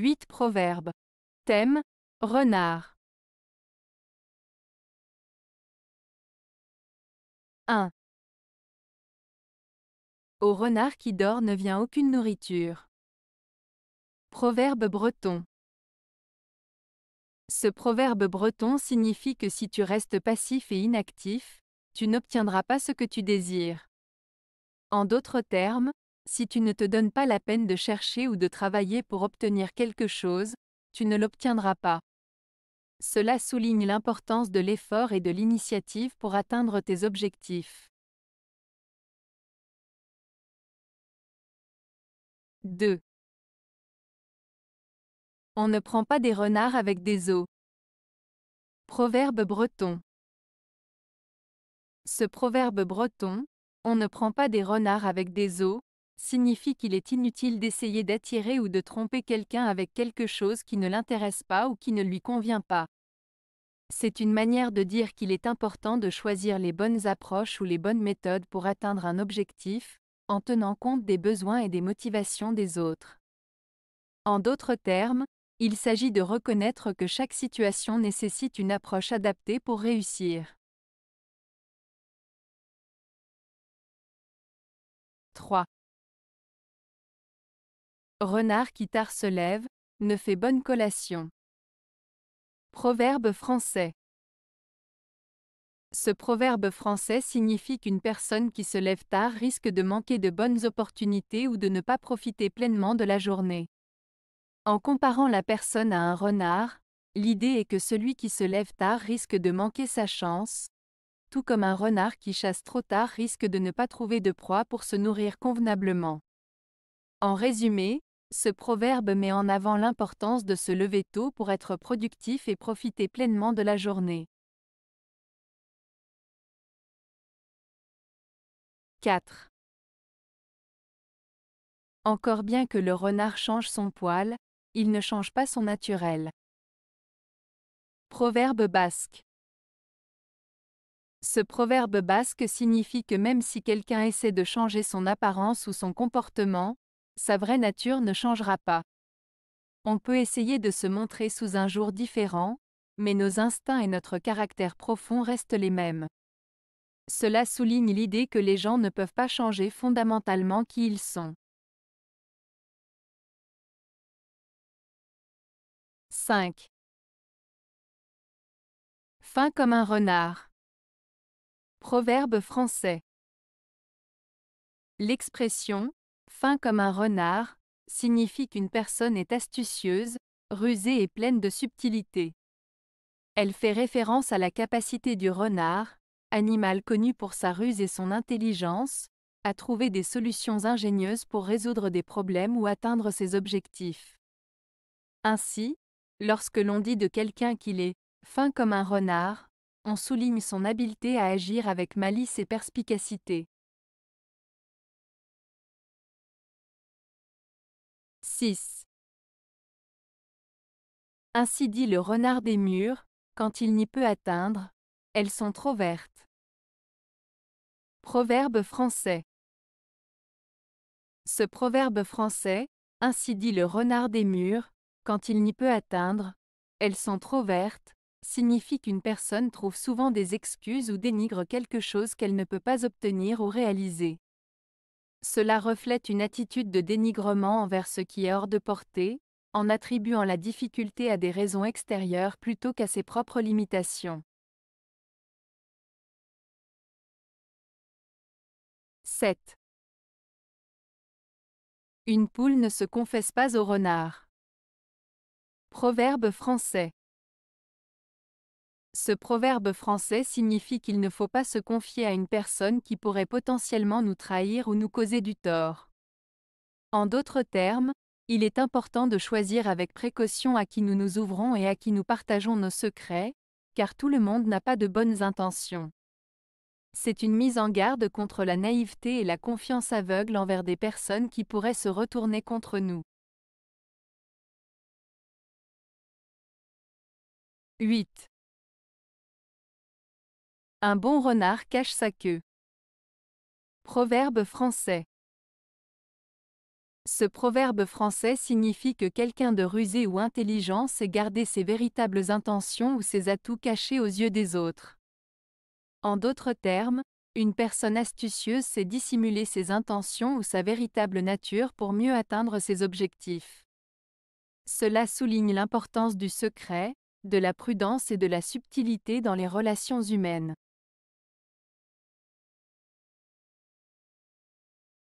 8 Proverbes. Thème Renard. 1. Au renard qui dort ne vient aucune nourriture. Proverbe breton. Ce proverbe breton signifie que si tu restes passif et inactif, tu n'obtiendras pas ce que tu désires. En d'autres termes, si tu ne te donnes pas la peine de chercher ou de travailler pour obtenir quelque chose, tu ne l'obtiendras pas. Cela souligne l'importance de l'effort et de l'initiative pour atteindre tes objectifs. 2. On ne prend pas des renards avec des os. Proverbe breton. Ce proverbe breton, on ne prend pas des renards avec des os, signifie qu'il est inutile d'essayer d'attirer ou de tromper quelqu'un avec quelque chose qui ne l'intéresse pas ou qui ne lui convient pas. C'est une manière de dire qu'il est important de choisir les bonnes approches ou les bonnes méthodes pour atteindre un objectif, en tenant compte des besoins et des motivations des autres. En d'autres termes, il s'agit de reconnaître que chaque situation nécessite une approche adaptée pour réussir. 3. Renard qui tard se lève, ne fait bonne collation. Proverbe français. Ce proverbe français signifie qu'une personne qui se lève tard risque de manquer de bonnes opportunités ou de ne pas profiter pleinement de la journée. En comparant la personne à un renard, l'idée est que celui qui se lève tard risque de manquer sa chance, tout comme un renard qui chasse trop tard risque de ne pas trouver de proie pour se nourrir convenablement. En résumé, ce proverbe met en avant l'importance de se lever tôt pour être productif et profiter pleinement de la journée. 4. Encore bien que le renard change son poil, il ne change pas son naturel. Proverbe basque. Ce proverbe basque signifie que même si quelqu'un essaie de changer son apparence ou son comportement, sa vraie nature ne changera pas. On peut essayer de se montrer sous un jour différent, mais nos instincts et notre caractère profond restent les mêmes. Cela souligne l'idée que les gens ne peuvent pas changer fondamentalement qui ils sont. 5. Fin comme un renard. Proverbe français. L'expression Fin comme un renard, signifie qu'une personne est astucieuse, rusée et pleine de subtilité. Elle fait référence à la capacité du renard, animal connu pour sa ruse et son intelligence, à trouver des solutions ingénieuses pour résoudre des problèmes ou atteindre ses objectifs. Ainsi, lorsque l'on dit de quelqu'un qu'il est fin comme un renard, on souligne son habileté à agir avec malice et perspicacité. 6. Ainsi dit le renard des murs, quand il n'y peut atteindre, elles sont trop vertes. Proverbe français Ce proverbe français, ainsi dit le renard des murs, quand il n'y peut atteindre, elles sont trop vertes, signifie qu'une personne trouve souvent des excuses ou dénigre quelque chose qu'elle ne peut pas obtenir ou réaliser. Cela reflète une attitude de dénigrement envers ce qui est hors de portée, en attribuant la difficulté à des raisons extérieures plutôt qu'à ses propres limitations. 7. Une poule ne se confesse pas au renard. Proverbe français. Ce proverbe français signifie qu'il ne faut pas se confier à une personne qui pourrait potentiellement nous trahir ou nous causer du tort. En d'autres termes, il est important de choisir avec précaution à qui nous nous ouvrons et à qui nous partageons nos secrets, car tout le monde n'a pas de bonnes intentions. C'est une mise en garde contre la naïveté et la confiance aveugle envers des personnes qui pourraient se retourner contre nous. 8. Un bon renard cache sa queue. Proverbe français. Ce proverbe français signifie que quelqu'un de rusé ou intelligent sait garder ses véritables intentions ou ses atouts cachés aux yeux des autres. En d'autres termes, une personne astucieuse sait dissimuler ses intentions ou sa véritable nature pour mieux atteindre ses objectifs. Cela souligne l'importance du secret, de la prudence et de la subtilité dans les relations humaines.